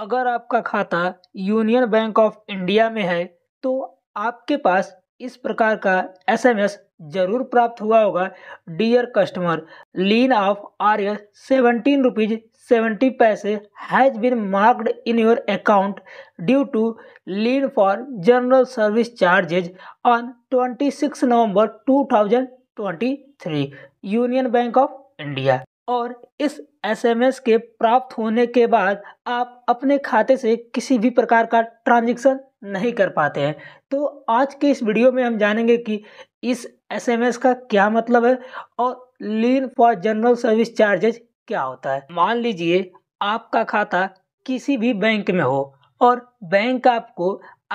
अगर आपका खाता यूनियन बैंक ऑफ इंडिया में है तो आपके पास इस प्रकार का एसएमएस जरूर प्राप्त हुआ होगा dear customer lien of R S seventeen rupees seventy paise has been marked in your account due to lien for general service charges on twenty six November two thousand twenty three Union Bank of India और इस SMS के प्राप्त होने के बाद आप अपने खाते से किसी भी प्रकार का ट्रांजेक्शन नहीं कर पाते हैं तो आज के इस वीडियो में हम जानेंगे कि इस एसएमएस का क्या मतलब है और lien for general service charges क्या होता है मान लीजिए आपका खाता किसी भी बैंक में हो और बैंक आपको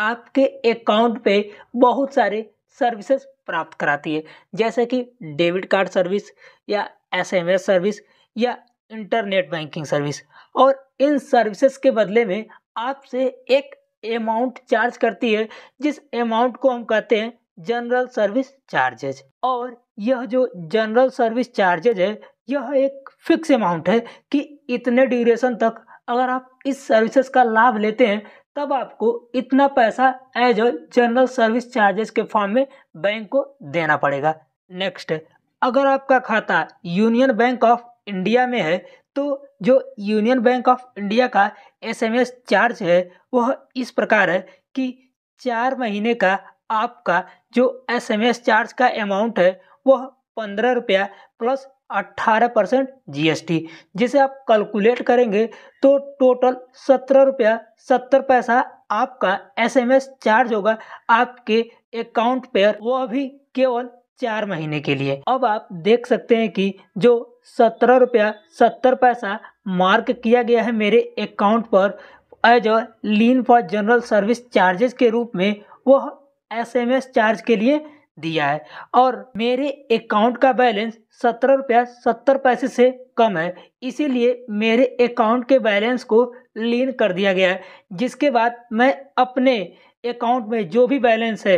आपके अकाउंट पे बहुत सारे सर्विसेज प्राप्त कराती है जैसे कि डेबिट कार्ड सर्विस या एस एम एस सर्विस या इंटरनेट बैंकिंग सर्विस और इन सर्विसेज के बदले में आपसे एक अमाउंट चार्ज करती है जिस अमाउंट को हम कहते हैं जनरल सर्विस चार्जेज और यह जो जनरल सर्विस चार्जेज है यह एक फिक्स अमाउंट है कि इतने ड्यूरेशन तक अगर आप इस सर्विसेज का लाभ लेते हैं तब आपको इतना पैसा एज जनरल सर्विस चार्जेस के फॉर्म में बैंक को देना पड़ेगा नेक्स्ट अगर आपका खाता यूनियन बैंक ऑफ इंडिया में है तो जो यूनियन बैंक ऑफ इंडिया का एसएमएस चार्ज है वह इस प्रकार है कि चार महीने का आपका जो एसएमएस चार्ज का अमाउंट है वह पंद्रह रुपया प्लस अट्ठारह परसेंट जी जिसे आप कैलकुलेट करेंगे तो टोटल सत्रह रुपया सत्तर पैसा आपका एसएमएस चार्ज होगा आपके अकाउंट पर वह भी केवल चार महीने के लिए अब आप देख सकते हैं कि जो सत्रह रुपया सत्तर पैसा मार्क किया गया है मेरे अकाउंट पर as a lien for general service charges के रूप में वह एसएमएस चार्ज के लिए दिया है और मेरे अकाउंट का बैलेंस सत्रह रुपया सत्तर पैसे से कम है इसीलिए मेरे अकाउंट के बैलेंस को लीन कर दिया गया है जिसके बाद मैं अपने अकाउंट में जो भी बैलेंस है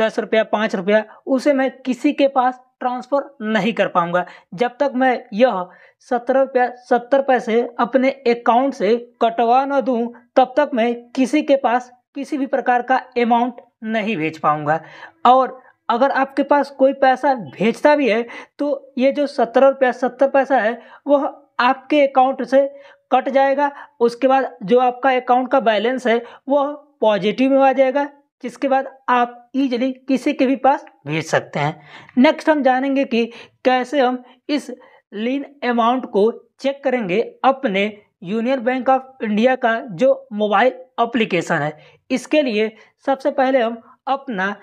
दस रुपया पाँच रुपया उसे मैं किसी के पास ट्रांसफ़र नहीं कर पाऊंगा जब तक मैं यह सत्रह रुपया सत्तर पैसे अपने अकाउंट से कटवा न दूं तब तक मैं किसी के पास किसी भी प्रकार का अमाउंट नहीं भेज पाऊंगा और अगर आपके पास कोई पैसा भेजता भी है तो ये जो सत्रह रुपया सत्तर पैसा है वह आपके अकाउंट से कट जाएगा उसके बाद जो आपका अकाउंट का बैलेंस है वह पॉजिटिव में आ जाएगा जिसके बाद आप इजीली किसी के भी पास भेज सकते हैं नेक्स्ट हम जानेंगे कि कैसे हम इस लीन अमाउंट को चेक करेंगे अपने यूनियन बैंक ऑफ इंडिया का जो मोबाइल एप्लीकेशन है इसके लिए सबसे पहले हम अपना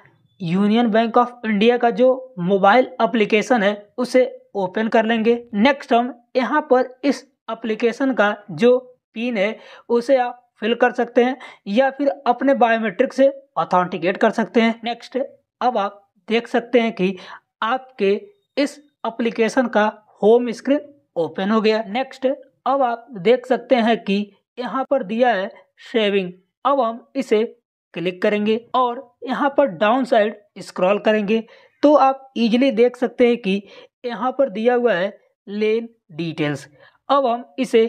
यूनियन बैंक ऑफ इंडिया का जो मोबाइल एप्लीकेशन है उसे ओपन कर लेंगे नेक्स्ट हम यहाँ पर इस एप्लीकेशन का जो पिन है उसे आप फिल कर सकते हैं या फिर अपने बायोमेट्रिक से ऑथेंटिकेट कर सकते हैं नेक्स्ट अब आप देख सकते हैं कि आपके इस अप्लीकेशन का होम स्क्रीन ओपन हो गया नेक्स्ट अब आप देख सकते हैं कि यहाँ पर दिया है शेविंग अब हम इसे क्लिक करेंगे और यहाँ पर डाउन साइड स्क्रॉल करेंगे तो आप इजीली देख सकते हैं कि यहाँ पर दिया हुआ है लेन डिटेल्स अब हम इसे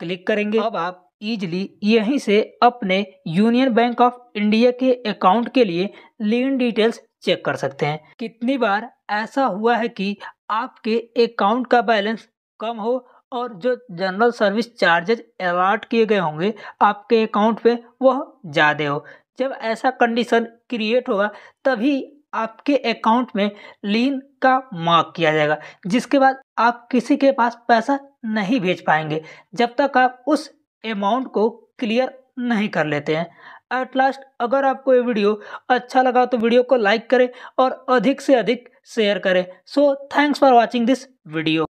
क्लिक करेंगे अब आप ईजली यहीं से अपने यूनियन बैंक ऑफ इंडिया के अकाउंट के लिए लीन डिटेल्स चेक कर सकते हैं कितनी बार ऐसा हुआ है कि आपके अकाउंट का बैलेंस कम हो और जो जनरल सर्विस चार्जेज अलाट किए गए होंगे आपके अकाउंट पे वह ज़्यादा हो जब ऐसा कंडीशन क्रिएट होगा तभी आपके अकाउंट में लीन का मार्क किया जाएगा जिसके बाद आप किसी के पास पैसा नहीं भेज पाएंगे जब तक आप उस अमाउंट को क्लियर नहीं कर लेते हैं एट लास्ट अगर आपको ये वीडियो अच्छा लगा तो वीडियो को लाइक करें और अधिक से अधिक शेयर करें so thanks for watching this video